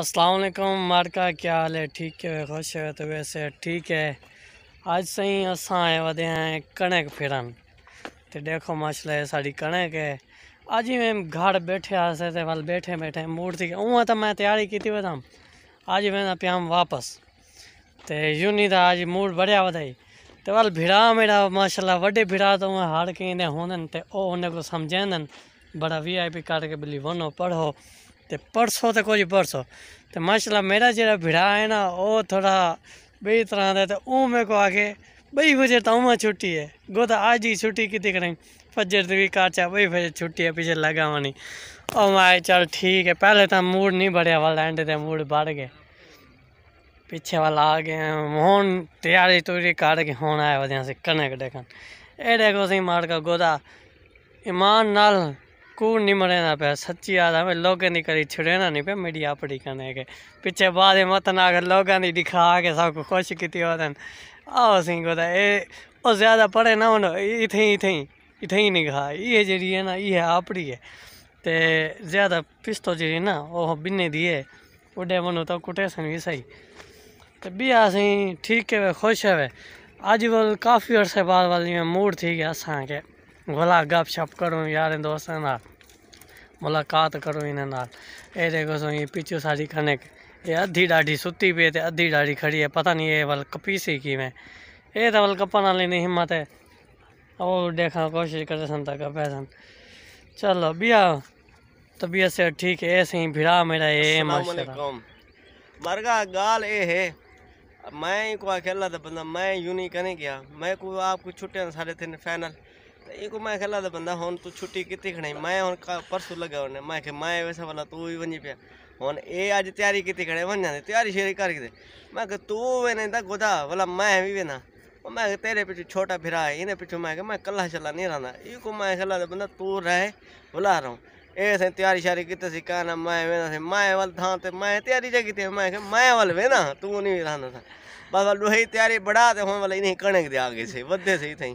असलकुम मारका क्या हाल है ठीक है खुश है तो वैसे ठीक है अज सही अस आए वे हैं कणक फिरन तो देखो माशा है साड़ी कणक है अज ही मैं घर बैठे आसे वाल बैठे बैठे मूड थी उ तो मैं तैयारी की वम अज मैं प्याम वापस तो यूनी था अज मूड बढ़िया वधाई तो वाल भिड़ा मेरा माशाला वे भिड़ा तो हर कंहिं होंदन तो उन्हें को समझेंदन बड़ा वी आई पी काट के बोली पढ़ो तो परसों तो कुछ परसों तो माशाला मेरा जो भिड़ा है ना वो थोड़ा बेही तरह का तो हून मेरे को आके बई बजे तो उमें छुट्टी है गो तो आज ही छुट्टी कि करें फजर भी काचा बई बजे छुट्टी है पीछे लगा वानी और माए चल ठीक है पहले तो मूड नहीं बढ़िया वाला एंड थे मूड बढ़ गए पीछे वाला आ गए हूँ तैयारी तुरी कर के हूँ आए वे अस कनक देखन एडे को असें मार गोदा ईमान नाल स्कूल नहीं मरेना पे सच्ची याद है लोगों ने करी छुड़ेना नहीं पे मीडिया पड़ी करने के पीछे बाद मत ना अगर लोगों ने दिखा के सब कुछ खुश की आओ सिंह को ये वो ज़्यादा पढ़े ना उन इत इतें इत ही नहीं खा ये जी है ना ये आपड़ी है तो ज़्यादा पिस्तो जी ना वो बिन्ने दी है उडे मनो तो कुटे सन भी सही तो भी अस ठीक है वे खुश है वे वो काफ़ी अर्से बाद वाली मूड थी गया असा के भला गप शप करूँ यार दोस्तों मुलाकात करो इन ये देखो सो ये पीछे सारी कनक ये अद्धी डाढ़ी सुती पी है डाढ़ी खड़ी है पता नहीं ये वाल कपी सी कि मैं ये तो वाल कपन वाली नहीं हिम्मत है और देखा कोशिश करे सन तक कपे सन चलो बिया तबीयत से ठीक है ऐसे ही भिड़ा मेरा ये मरगा गाल ये है मैं को अकेला था बंदा मैं यूं नहीं करने गया मैं को आपको छुट्टियां सारे थे फाइनल इको मैं खेला बंदा हूँ तू छुट्टी कितनी खड़ी मैं हूँ परसों लगा उन्हें मैं खे मैं वैसा वाला तू भी बनी पे हूँ ये अज तैयारी कितनी खड़े बन जाते तैयारी शेरी करके मैं तू वे नहीं था गोदा वाला मैं भी वे मैं तेरे पिछू छोटा फिरा इन्हें पिछू मैं मैं कला छला नहीं रहा इको मैं खेला बंदा तू रहे बुला रहा हूँ ए तैयारी शारी कितने सी कहना मैं वेना से मैं वाल था ते मैं तैयारी जा की मैं मैं वाल वेना तू नहीं रहा था बस लोही तैयारी बढ़ा ते होने वाला इन्हें कणक दे आगे से वधे से ही थी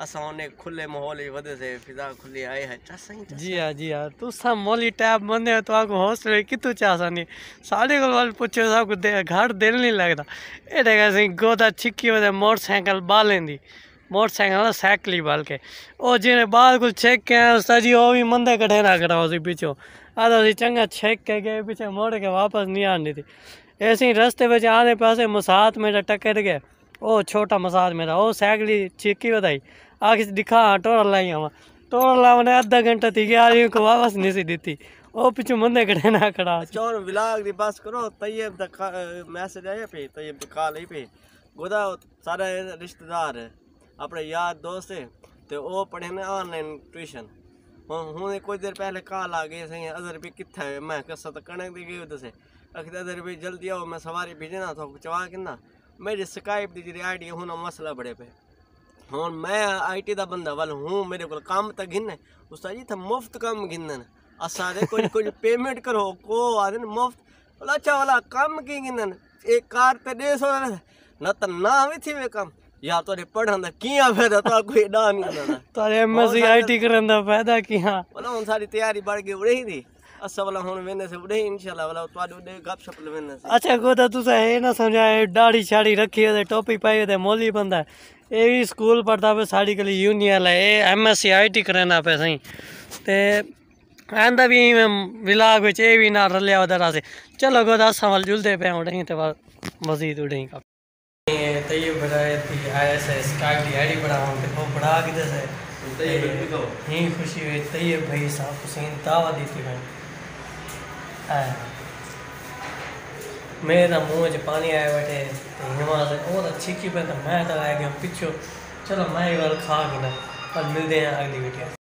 असां खुले माहौल जी से फिजा खुली आए है चासा जी हां जी हाँ। तू सा मोली टैब मने तो आको हौसले कितु साडे को वाल सा को घर दिल नहीं लगदा एडे का गोदा छिकी होदे मोटरसाइकिल बालेंदी मोटरसाइकिल साइकिल ही बाल के ओ जिने बाल को छेक के उस्ताद जी ओ भी मंदे कठे ना करा सी पीछे आदा सी चंगा छेक के गए पीछे मोड़ के वापस नहीं आनी थी ऐसे ही रास्ते पे आने पासे मसात में टकर गए ओ छोटा मसाज मेरा ओ सैकड़ी चीकी बताई आखिर दिखा हाँ टोरा लाई हम टोड़ ला मैंने आधा घंटा थी गया को वापस नहीं सी दी ओ पिछू मंदे खड़े ना खड़ा चोर अच्छा, विलाग दी बस करो तैयब मैसेज आया पे तैयब दिखा ले पे गोदा सारे रिश्तेदार अपने यार दोस्त है तो वो पढ़े ने ऑनलाइन ट्यूशन हूँ कुछ देर पहले कॉल आ गए सही अदर भी कितना है मैं तो कणक दी गई उधर अखिल अदर भी जल्दी आओ मैं सवारी भेजना तो चवा कितना મેરે સ્કાયબ દીધી આઈડી હોના મસાલા બડે પે હોન મે આઈટી દા બંદા વાલ હું મેરે કોલ કામ ત ઘિન ને ઉસ્તાજી ત મુફત કામ ઘિન ને આ સાડે કોઈ કોઈ પેમેન્ટ કરો કો આને મુફત બલા ચાવાલા કામ કે ઘિનન એક કાર તે દેસો નત ના વિથી મે કામ યાર તરે પઢાના કિયા ફેરા તો કોઈ દા ન તરે એમએસસી આઈટી કરંદા ફાયદા કિયા બલા ઓન સાડી તૈયારી બડ ગઈ ઉડેહી ની असवला हुन वेने से उडे इंशाल्लाह वाला तवाडो दे गपशप वेने से अच्छा गोदा तुसा ए ना समझाए दाढ़ी छाड़ी रखी है टोपी पाई है मोली बंदा ए भी स्कूल पढ़दा पे साड़ी कली यूनियन है ए एमएससी आईटी करना पे सही ते आंदा भी विलाग विच ए भी ना रलिया वदरा से चलो गोदा सवाल जुलदे पे उडे ते मजीद उडे का तैयब बनाए थी आईएस स्काई दी आईडी पढ़ाऊं ते वो पढ़ा के दे से तो। ही खुशी हुई तैयब भाई साहब हुसैन दावा दी थी मैंने मैं तो मुँह च पानी आए बैठे तो हिमा से और अच्छी की तो मैं तो आ गया पिछो चलो मैं ये वाल खा के ना और मिलते हैं अगली वीडियो